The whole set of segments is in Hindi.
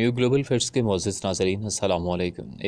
न्यू ग्लोबल फैक्ट्स के मोजिस नाजरीन असल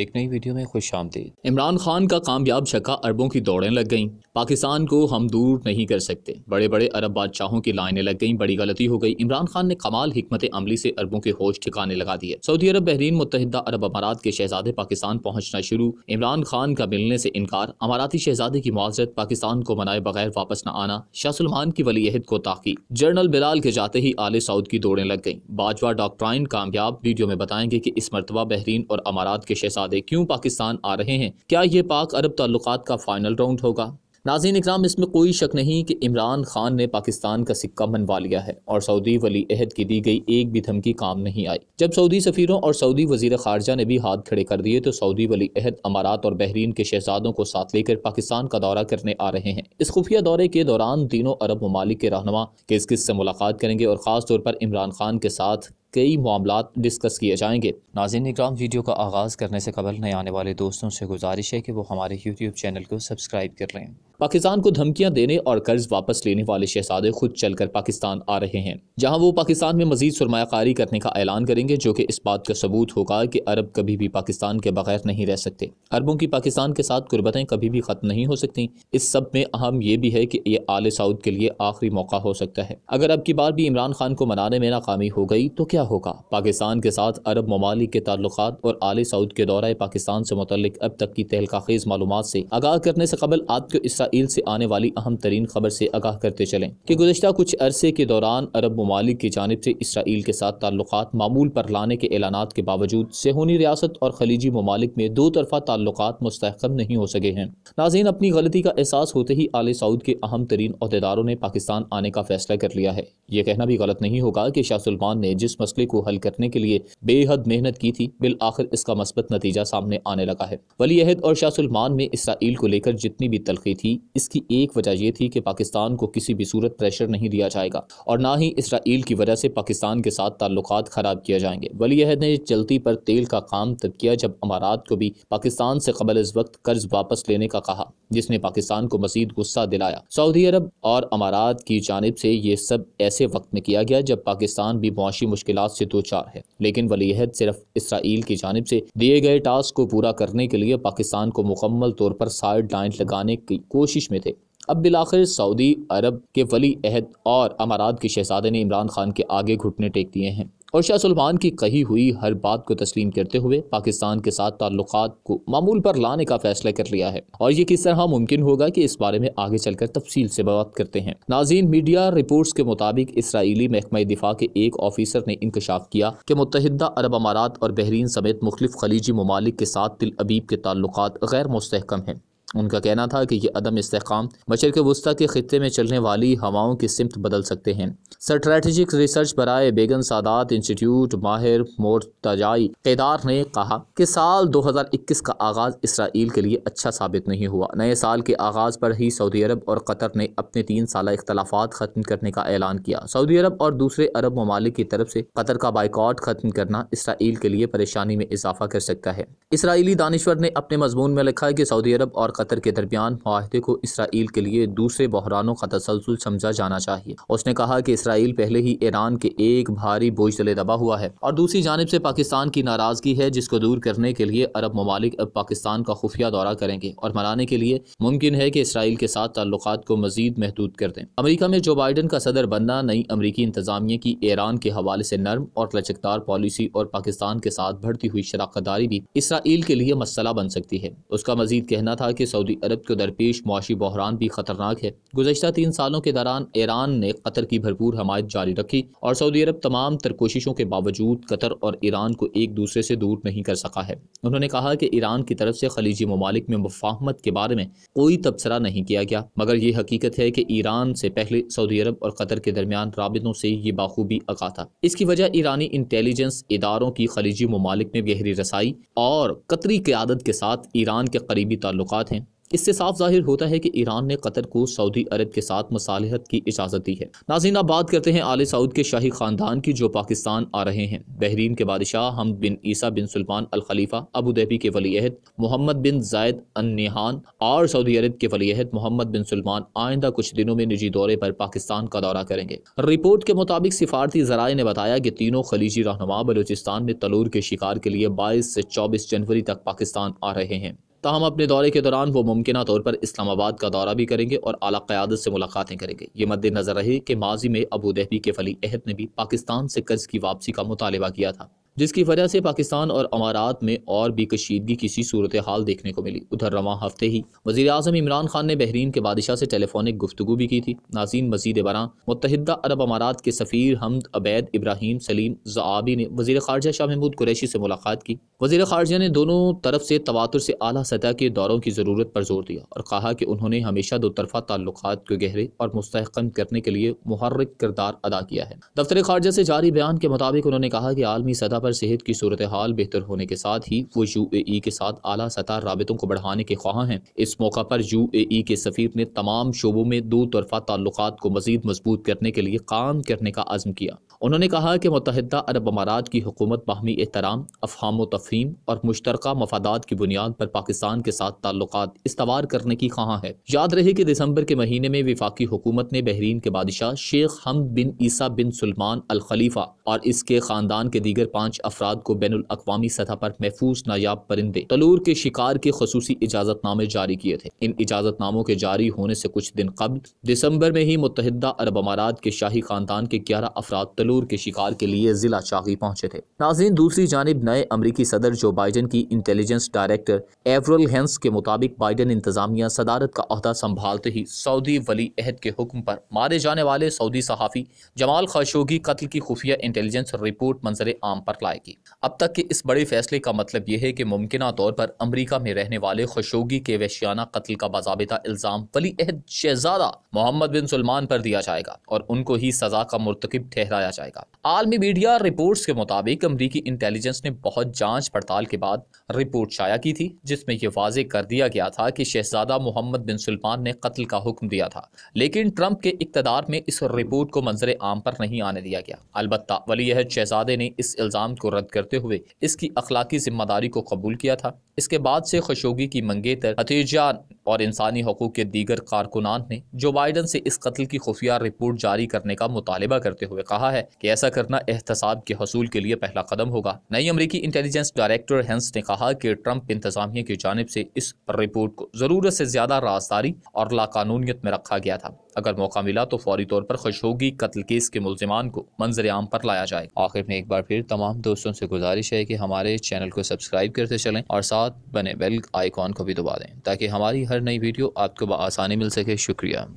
एक नई वीडियो में खुश आमदी इमरान खान का कामयाब शका अरबों की दौड़ें लग गईं पाकिस्तान को हम दूर नहीं कर सकते बड़े बड़े अरब बादशाहों की लाइनें लग गई बड़ी गलती हो गई इमरान खान ने कमाल हमत अमली से अरबों के होश ठिकाने लगा दिए सऊदी अरब बहरीन मुतहदा अरब अमारात के शहजादे पाकिस्तान पहुंचना शुरू इमरान खान का मिलने से इनकार अमाराती शहजादे की मुआजरत पाकिस्तान को मनाए बगैर वापस न आना शाह सलमान की वलीहद को ताकी जनरल बिलाल के जाते ही आले सऊद की दौड़ें लग गई बाजवा डॉक्ट्राइन कामयाब वीडियो में बताएंगे की इस मरतबा बहरीन और अमारात के शहजादे क्यों पाकिस्तान आ रहे हैं क्या ये पाक अरब ताल्लुक का फाइनल राउंड होगा नाजीन इकराम इसमें कोई शक नहीं कि इमरान खान ने पाकिस्तान का सिक्का मनवा लिया है और सऊदी वली अहद की दी गई एक भी धमकी काम नहीं आई जब सऊदी सफीरों और सऊदी वजीर खारजा ने भी हाथ खड़े कर दिए तो सऊदी वली अहद अमारात और बहरीन के शहजादों को साथ लेकर पाकिस्तान का दौरा करने आ रहे हैं इस खुफिया दौरे के दौरान तीनों अरब ममालिक के रहनमा किस किस से मुलाकात करेंगे और खासतौर पर इमरान खान के साथ कई मामला डिस्कस किए जाएंगे नाजिन इक्राम वीडियो का आगाज़ करने से कबल नए आने वाले दोस्तों से गुजारिश है कि वो हमारे यूट्यूब चैनल को सब्सक्राइब कर लें पाकिस्तान को धमकियां देने और कर्ज वापस लेने वाले शहजादे खुद चलकर पाकिस्तान आ रहे हैं जहां वो पाकिस्तान में मजीद सरमाकारी करने का ऐलान करेंगे जो कि इस बात का सबूत होगा कि अरब कभी भी पाकिस्तान के बगैर नहीं रह सकते अरबों की पाकिस्तान के साथ गुर्बतें कभी भी खत्म नहीं हो सकती इस सब में अहम यह भी है कि ये आल सऊद के लिए आखिरी मौका हो सकता है अगर अब की बार भी इमरान खान को मनाने में नाकामी हो गई तो क्या क्या होगा पाकिस्तान के साथ अरब ममालिक के ताल्लुक और आले सऊद के दौरा पाकिस्तान से मुतल अब तक की खेज मालूम से आगाह करने से कबल आपको इसराइल से आने वाली अहम तरीन खबर से आगाह करते चलें कि गुजशत कुछ अरसे के दौरान अरब ममालिक की जानब से इसराइल के साथ ताल्लुक मामूल पर लाने के ऐलान के बावजूद सेहोनी रियासत और खलीजी ममालिक में दो तरफा ताल्लुक मुस्तकम नहीं हो सके हैं नाजीन अपनी गलती का एहसास होते ही आले सऊद के अहम तरीन अहदेदारों ने पाकिस्तान आने का फैसला कर लिया है ये कहना भी गलत नहीं होगा कि शाह सलमान ने जिस मसले को हल करने के लिए बेहद मेहनत की थी बिल आखिर इसका मस्बत नतीजा सामने आने लगा है वली अहद और शाह सलमान में इसराइल को लेकर जितनी भी तलखी थी इसकी एक वजह यह थी कि पाकिस्तान को किसी भी सूरत प्रेशर नहीं दिया जाएगा और ना ही इसराइल की वजह से पाकिस्तान के साथ ताल्लुक खराब किया जाएंगे वली अहद ने चलती पर तेल का काम तब किया जब अमारात को भी पाकिस्तान से कबल इस वक्त कर्ज वापस लेने का कहा जिसने पाकिस्तान को मजीद गुस्सा दिलाया सऊदी अरब और अमारात की जानब से ये सब ऐसे वक्त में किया गया जब पाकिस्तान भी मुआशी मुश्किल मुश्किल से दो चार है लेकिन वलीहद सिर्फ इसराइल की जानब से दिए गए टास्क को पूरा करने के लिए पाकिस्तान को मुकम्मल तौर पर साइड लाइन लगाने की कोशिश में थे अब बिलाखिर सऊदी अरब के वली अहद और अमारात के शहजादे ने इमरान खान के आगे घुटने टेक दिए हैं और शाह सलमान की कही हुई हर बात को तस्लीम करते हुए पाकिस्तान के साथ ताल्लुक को मामूल पर लाने का फैसला कर लिया है और ये किस तरह मुमकिन होगा कि इस बारे में आगे चलकर तफसील से बात करते हैं नाजीन मीडिया रिपोर्ट के मुताबिक इसराइली महकमा दिफा के एक ऑफिसर ने इंकशाफ किया कि मुतहदा अरब अमारात और बहरीन समेत मुख्तफ खलीजी ममालिक के साथ तिल अबीब के ताल्लुक गैर मुस्तकम हैं उनका कहना था कि ये अदम इसकाम मशरक वस्ती के खत्े में चलने वाली हवाओं की सिमत बदल सकते हैं स्ट्रेटिक रिसर्च बरए बेगन सादात इंस्टीट्यूट माहिर मोरताजाई केदार ने कहा कि साल दो हज़ार इक्कीस का आगाज़ इसराइल के लिए अच्छा साबित नहीं हुआ नए साल के आगाज़ पर ही सऊदी अरब और कतर ने अपने तीन साल इख्तलाफा ख़त्म करने का ऐलान किया सऊदी अरब और दूसरे अरब ममालिक की तरफ से कतर का बाइकआउट ख़त्म करना इसराइल के लिए परेशानी में इजाफा कर सकता है इसराइली दानश्वर ने अपने मजमून में लिखा है कि सऊदी अरब और कतर के दरमियान माहदे को इसराइल के लिए दूसरे बहरानों का तसलसल समझा जाना चाहिए उसने कहा कि इसराइल पहले ही ईरान के एक भारी बोझ तले दबा हुआ है और दूसरी जानब से पाकिस्तान की नाराजगी है जिसको दूर करने के लिए अरब ममालिक अब पाकिस्तान का खुफिया दौरा करेंगे और मनाने के लिए मुमकिन है कि इसराइल के साथ ताल्लुक को मजीद महदूद कर दें अमरीका में जो बाइडन का सदर बनना नई अमरीकी इंतजामिया की ईरान के हवाले से नर्म और लचकदार पॉलिसी और पाकिस्तान के साथ बढ़ती हुई दारी भी इसराइल के लिए मसला बन सकती है उसका मजीद कहना था कि सऊदी अरब को दरपेश मुआशी बहरान भी खतरनाक है गुजशत तीन सालों के दौरान ईरान ने कतर की भरपूर हमायत जारी रखी और सऊदी अरब तमाम तर कोशिशों के बावजूद कतर और ईरान को एक दूसरे से दूर नहीं कर सका है उन्होंने कहा कि ईरान की तरफ से खलीजी ममालिक में मुफाहमत के बारे में कोई तबसरा नहीं किया गया मगर ये हकीकत है कि ईरान से पहले सऊदी अरब और कतर के दरमियान रबितों से ये बाखूबी अका था इसकी वजह ईरानी इंटेलिजेंस इदारों की खलीजी ममालिक में गहरी रसाई और कतरी क्यादत के साथ ईरान के करीबी ताल्लुक हैं इससे साफ जाहिर होता है कि ईरान ने कतर को सऊदी अरब के साथ मसालहत की इजाज़त दी है नाजीन अब बात करते हैं आले सऊद के शाही खानदान की जो पाकिस्तान आ रहे हैं बहरीन के बादशाह हम बिन ईसा बिन सुल्तान अल खलीफा अबू के वलीहद मोहम्मद बिन जायद अन निहान और सऊदी अरब के वलीहद मोहम्मद बिन सलमान आइंदा कुछ दिनों में निजी दौरे पर पाकिस्तान का दौरा करेंगे रिपोर्ट के मुताबिक सिफारती जराये ने बताया कि तीनों खलीजी रहनुमा बलोचिस्तान में तलूर के शिकार के लिए बाईस से चौबीस जनवरी तक पाकिस्तान आ रहे हैं तहम अपने दौरे के दौरान वो मुमकिन तौर पर इस्लामाबाद का दौरा भी करेंगे और अला क़्यादत से मुलाकातें करेंगे ये मद्देनज़र रहे कि माजी में अबू धाबी के फली अहद ने भी पाकिस्तान से कर्ज की वापसी का मुतालबा किया था जिसकी वजह से पाकिस्तान और अमारात में और भी कशीदगी की सी सूरत हाल देखने को मिली उधर रवा हफ्ते ही वजी अजम इमरान खान ने बहरीन के बादशाह से टेलीफोनिक गुफ्तु भी की थी नाजीन मजीद बरा मुतहदा अरब अमारात के सफी हमद अबैद इब्राहिम सलीम जआबी ने वजी खारजा शाह महमूद कुरैशी से मुलाकात की वजी खारजा ने दोनों तरफ से तवातुर से अली सतह के दौरों की ज़रूरत पर जोर दिया और कहा कि उन्होंने हमेशा दो तरफा ताल्लुक को गहरे और मुस्तकम करने के लिए मुहर्रक किरदार अदा किया है दफ्तर खारजा से जारी बयान के मुताबिक उन्होंने कहा कि आलमी सतह पर सेहत की सूरत हाल बेहतर होने के साथ ही वो यू ए ई के साथ अला सतह रबतों को बढ़ाने के ख्वाह हैं इस मौका पर यू ए ई के सफ़ीर ने तमाम शोबों में दो तरफा ताल्लुक को मजीद मजबूत करने के लिए काम करने का आज़म किया उन्होंने कहा कि मुतहदा अरब अमारात की हुकूमत बाहमी एहतराम अफहम तफहीम और मुश्तर मफादात की बुनियाद पर पाकिस्तान के साथ ताल्लुक इस्तवार करने की खां है याद रहे कि दिसंबर के महीने में विफाकी हुकूमत ने बहरीन के बादशाह शेख हम बिन ईसा बिन सलमान अल खलीफा और इसके खानदान के दीगर पाँच अफराद को बैन अवी सतह पर महफूज नायाब परिंदे तलूर के शिकार के खसूसी नामे जारी किए थे इन इजाजत नामों के जारी होने से कुछ दिन कबल दिसंबर में ही मुतहदा अरब अमारात के शाही खानदान के ग्यारह अफराद तलूर बेंगलुरु के शिकार के लिए जिला चागी पहुंचे थे नाजीन दूसरी जानब नए अमरीकी सदर जो बाइडन की इंटेलिजेंस डायरेक्टर एवरल हेंस के मुताबिक बाइडन इंतजामिया सदारत का अहदा संभालते ही सऊदी वली अहद के हुक्म पर मारे जाने वाले सऊदी सहाफ़ी जमाल खाशोगी कत्ल की खुफिया इंटेलिजेंस रिपोर्ट मंजर आम पर लाएगी अब तक के इस बड़े फैसले का मतलब यह है कि मुमकिन तौर पर अमरीका में रहने वाले खशोगी के वैश्याना कत्ल का बाबा इल्ज़ाम वली अहद शहजादा मोहम्मद बिन सलमान पर दिया जाएगा और उनको ही सजा का मरतकब ठहराया जाएगा जाएगा आलमी मीडिया रिपोर्ट्स के मुताबिक अमरीकी इंटेलिजेंस ने बहुत जांच पड़ताल के बाद रिपोर्ट शाया की थी जिसमें यह वाजे कर दिया गया था कि शहजादा मोहम्मद बिन सलमान ने कत्ल का हुक्म दिया था लेकिन ट्रंप के इकतदार में इस रिपोर्ट को मंजर आम पर नहीं आने दिया गया अलबत् वली अहद शहजादे ने इस इल्ज़ाम को रद्द करते हुए इसकी अखलाकी जिम्मेदारी को कबूल किया था इसके बाद से खुशोगी की मंगेतर अतीजान और इंसानी हकूक के दीगर कारकुनान ने जो बाइडन से इस कत्ल की खुफिया रिपोर्ट जारी करने का मुतालबा करते हुए कहा है कि ऐसा करना एहतसाब के हसूल के लिए पहला कदम होगा नई अमरीकी इंटेलिजेंस डायरेक्टर हेंस ने कहा कि ट्रंप इंतजामिया की जानब से इस रिपोर्ट को ज़रूरत से ज़्यादा राजदारी और लाकानूनीत में रखा गया था अगर मौका मिला तो फौरी तौर पर होगी कत्ल केस के मुलजमान को मंजर आम पर लाया जाए आखिर में एक बार फिर तमाम दोस्तों से गुजारिश है कि हमारे चैनल को सब्सक्राइब करते चलें और साथ बने बेल आइकॉन को भी दबा दें ताकि हमारी हर नई वीडियो आपको आसानी मिल सके शुक्रिया